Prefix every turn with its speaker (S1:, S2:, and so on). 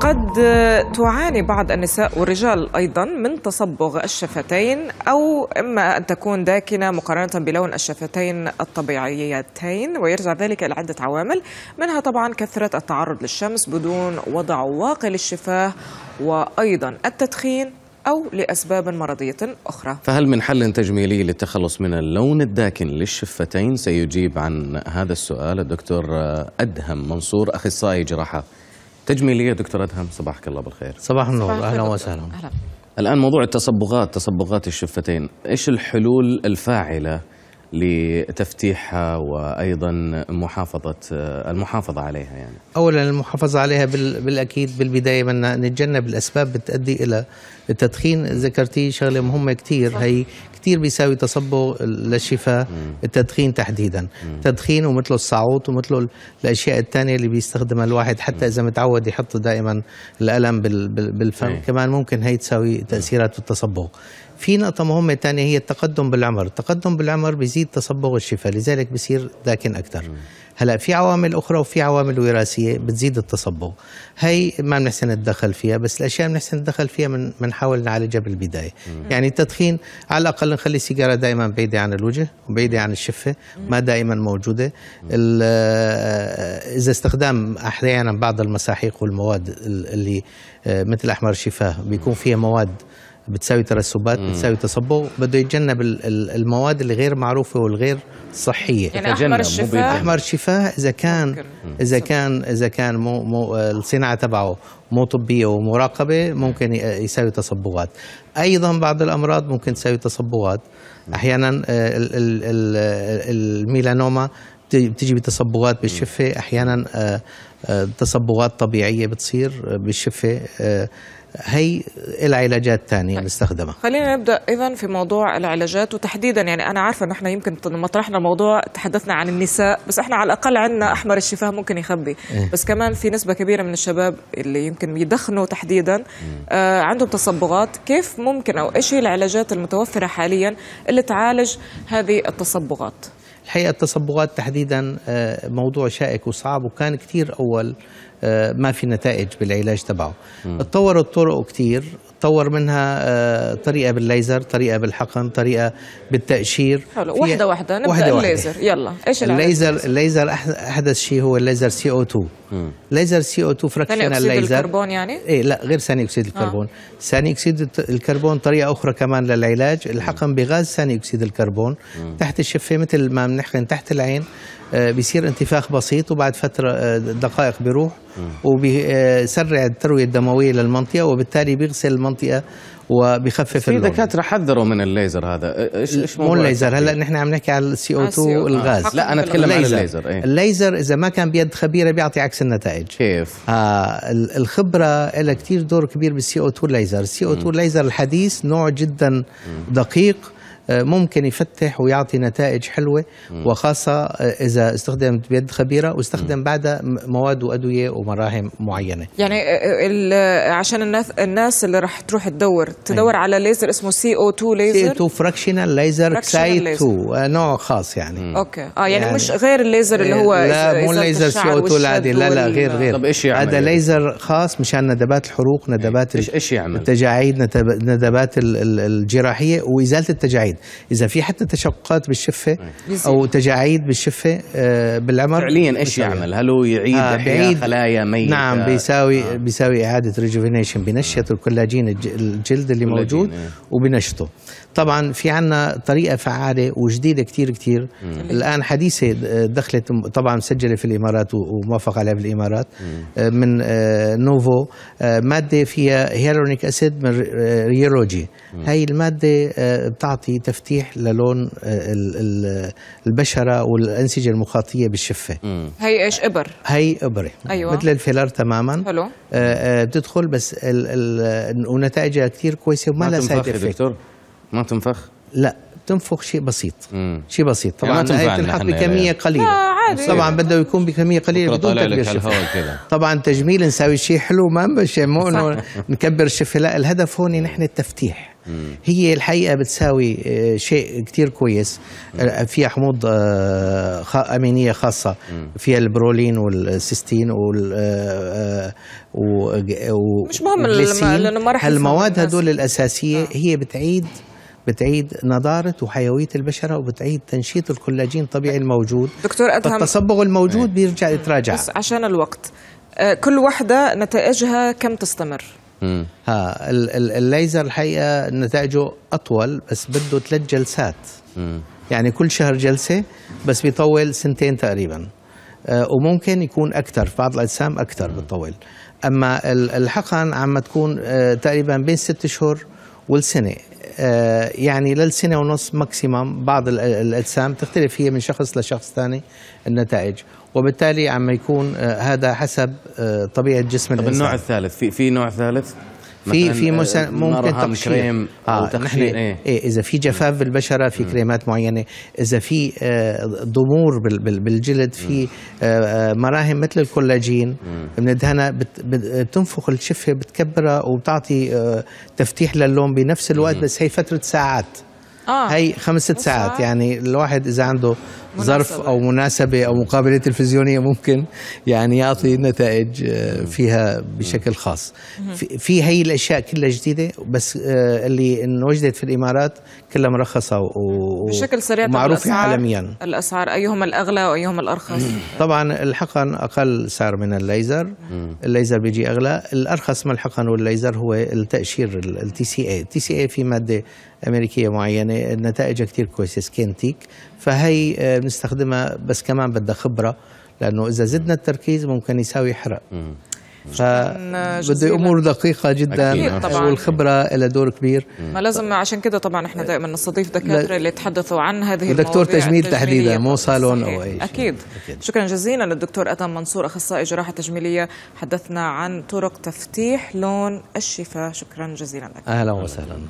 S1: قد تعاني بعض النساء والرجال أيضا من تصبغ الشفتين أو إما أن تكون داكنة مقارنة بلون الشفتين الطبيعيتين ويرجع ذلك إلى عدة عوامل منها طبعا كثرة التعرض للشمس بدون وضع واقي للشفاه وأيضا التدخين أو لأسباب مرضية
S2: أخرى فهل من حل تجميلي للتخلص من اللون الداكن للشفتين سيجيب عن هذا السؤال الدكتور أدهم منصور أخصائي جراحة تجميليه دكتور ادهم صباحك الله بالخير صباح النور اهلا وسهلا الان موضوع التصبغات تصبغات الشفتين ايش الحلول الفاعله لتفتيحها وايضا محافظه المحافظه عليها يعني؟ اولا المحافظه عليها بالاكيد بالبدايه بدنا نتجنب الاسباب بتؤدي الى التدخين ذكرتي شغله مهمه كثير هي كثير بيساوي تصبغ للشفاء التدخين تحديدا تدخين ومثله الصعوط ومثله الاشياء الثانيه اللي بيستخدمها الواحد حتى اذا متعود يحط دائما الالم بالفم إيه. كمان ممكن هي تساوي تاثيرات في التصبغ في نقطة مهمة تانية هي التقدم بالعمر التقدم بالعمر بيزيد تصبغ الشفة لذلك بصير داكن أكثر هلا في عوامل أخرى وفي عوامل وراثية بتزيد التصبغ هي ما بنحسن نتدخل فيها بس الأشياء بنحسن نتدخل فيها من بنحاول نعالجها بالبداية مم. يعني التدخين على الأقل نخلي السيجارة دائما بعيدة عن الوجه وبعيدة عن الشفة ما دائما موجودة إذا استخدام أحيانا بعض المساحيق والمواد اللي آه، مثل أحمر الشفاه بيكون فيها مواد بتساوي ترسبات مم. بتساوي تصبغ بده يتجنب المواد الغير معروفه والغير صحيه يعني احمر الشفاه احمر الشفاه اذا كان اذا كان اذا كان مو مو الصناعه تبعه مو طبيه ومراقبه ممكن يساوي تصبغات ايضا بعض الامراض ممكن تساوي تصبغات احيانا آه، الميلانوما بتيجي بتصبغات بالشفه احيانا آه، آه، تصبغات طبيعيه بتصير آه، بالشفه هي العلاجات علاجات ثانيه مستخدمه
S1: خلينا نبدا اذا في موضوع العلاجات وتحديدا يعني انا عارفه انه احنا يمكن مطرحنا الموضوع تحدثنا عن النساء بس احنا على الاقل عندنا نعم. احمر الشفاه ممكن يخبي إيه؟ بس كمان في نسبه كبيره من الشباب اللي يمكن يدخنوا تحديدا آه عندهم تصبغات كيف ممكن او ايش هي العلاجات المتوفره حاليا اللي تعالج هذه التصبغات
S2: الحقيقة التصبغات تحديدا آه، موضوع شائك وصعب وكان كثير أول آه، ما في نتائج بالعلاج تبعه تطورت طرق كثير تطور منها آه، طريقه بالليزر طريقه بالحقن طريقه بالتقشير حلو واحده واحده نبدا واحدة الليزر
S1: واحدة. يلا ايش الليزر
S2: الليزر احدث شيء هو الليزر سي او 2 ليزر سي او 2 الليزر ثاني اكسيد الكربون يعني ايه لا غير ثاني اكسيد الكربون آه. ثاني اكسيد الكربون طريقه اخرى كمان للعلاج الحقن بغاز ثاني اكسيد الكربون مم. تحت الشفه مثل ما بنحقن تحت العين آه، بيصير انتفاخ بسيط وبعد فترة آه، دقائق بيروح وبيسرع التروية الدموية للمنطقة وبالتالي بيغسل المنطقة وبيخفف في دكاترة حذروا من الليزر هذا ايش ايش مو الليزر هلا نحن عم نحكي على السي او 2 الغاز لا انا اتكلم عن الليزر ايه؟ الليزر اذا ما كان بيد خبيرة بيعطي عكس النتائج كيف آه الخبرة لها كثير دور كبير بالسي او 2 الليزر السي او 2 الليزر الحديث نوع جدا دقيق آه، ممكن يفتح ويعطي نتائج حلوه وخاصه آه، اذا استخدمت بيد خبيره واستخدم بعدها مواد وادويه ومراهم معينه
S1: يعني آه، عشان الناس الناس اللي راح تروح تدور تدور أيوة. على ليزر اسمه سي او 2 ليزر سي او 2
S2: فراكشنال ليزر كساي 2 نوع خاص يعني
S1: اوكي اه يعني, يعني مش غير الليزر اللي هو لا مو ليزر سي او 2 العادي لا لا غير غير طب
S2: ايش يعمل هذا ليزر خاص مشان ندبات الحروق إيه. ندبات ايش ايش يعمل التجاعيد ندبات الجراحيه وازاله التجاعيد اذا في حتى تشققات بالشفه او تجاعيد بالشفه آه، بالعمر فعليا ايش يعمل؟ هل هو يعيد آه بعيد خلايا ميته؟ نعم بيساوي آه. بيساوي اعاده ريجوفينيشن بنشط آه. الكولاجين الجلد اللي موجود آه. وبنشطه طبعا في عنا طريقه فعاله وجديده كثير كثير الان حديثه دخلت طبعا مسجله في الامارات وموافق عليها بالامارات مم. آه، من آه، نوفو ماده فيها هيرونيك اسيد من ريولوجي هاي الماده بتعطي تفتيح للون آه، البشره والانسجه المخاطيه بالشفه مم.
S1: هي ايش ابر
S2: هي ابره أيوة. مثل الفيلر تماما حلو آه، آه، بتدخل بس ونتائجها كثير كويسه وما لها سايد دكتور ما تنفخ لا تنفخ شيء بسيط شيء بسيط طبعا هي تنحط بكميه قليله آه عادي. طبعا بده يكون بكميه قليله بدون تكبير شفه طبعا تجميل نساوي شيء حلو ما مش مو انه نكبر الشفه لا الهدف هون نحن التفتيح هي الحقيقه بتساوي آه، شيء كثير كويس آه، فيها حموض آه، امينيه خاصه فيها البرولين والسيستين وال و مش مهم لانه ما راح المواد هدول الاساسيه هي بتعيد بتعيد نضارة وحيوية البشرة وبتعيد تنشيط الكولاجين الطبيعي الموجود دكتور أدهم التصبغ الموجود بيرجع يتراجع بس
S1: عشان الوقت كل وحدة نتائجها كم تستمر؟
S2: ها الليزر الحقيقه نتائجه اطول بس بده ثلاث جلسات مم. يعني كل شهر جلسه بس بيطول سنتين تقريبا أه وممكن يكون اكثر في بعض الاجسام اكثر بتطول اما الحقن عم تكون أه تقريبا بين ست شهور والسنه آه، يعني للسنه ونص ماكسيمم بعض الاجسام تختلف هي من شخص لشخص ثاني النتائج وبالتالي عم يكون آه، هذا حسب آه، طبيعه جسم طب الانسان النوع الثالث في في نوع ثالث في في آه، مسل... ممكن تقشير كريم او آه تقشير آه، إيه؟, ايه اذا في جفاف بالبشره في كريمات معينه اذا في آه، ضمور بالجلد في مراهم مثل الكولاجين بندهنها بتنفخ الشفه بتكبرها وبتعطي تفتيح للون بنفس الوقت بس هي فتره ساعات آه. هي خمس ست ساعات يعني الواحد اذا عنده ظرف أو مناسبة أو مقابلة تلفزيونية ممكن يعني يعطي نتائج آه، فيها بشكل خاص في هي الأشياء كلها جديدة بس آه، اللي انوجدت في الإمارات كلها مرخصة بشكل سريع ومعروفة عالميا
S1: الأسعار أيهما الأغلى وأيهما الأرخص
S2: طبعا الحقن أقل سعر من الليزر الليزر بيجي أغلى الأرخص من الحقن والليزر هو التأشير التي سي اي التي سي اي في مادة أمريكية معينة نتائجها كثير كويسة سكينتيك فهي آه، بنستخدمها بس كمان بدها خبره لانه اذا زدنا التركيز ممكن يساوي حرق بده امور دقيقه جدا طبعاً. والخبره لها دور كبير ما
S1: لازم عشان كده طبعا احنا دائما نستضيف دكاتره اللي يتحدثوا عن هذه الدكتور تجميل تحديدا
S2: مو صالون او اي شيء أكيد.
S1: اكيد شكرا جزيلا للدكتور ادم منصور اخصائي جراحه تجميليه حدثنا عن طرق تفتيح لون الشفاه شكرا جزيلا لك اهلا
S2: وسهلا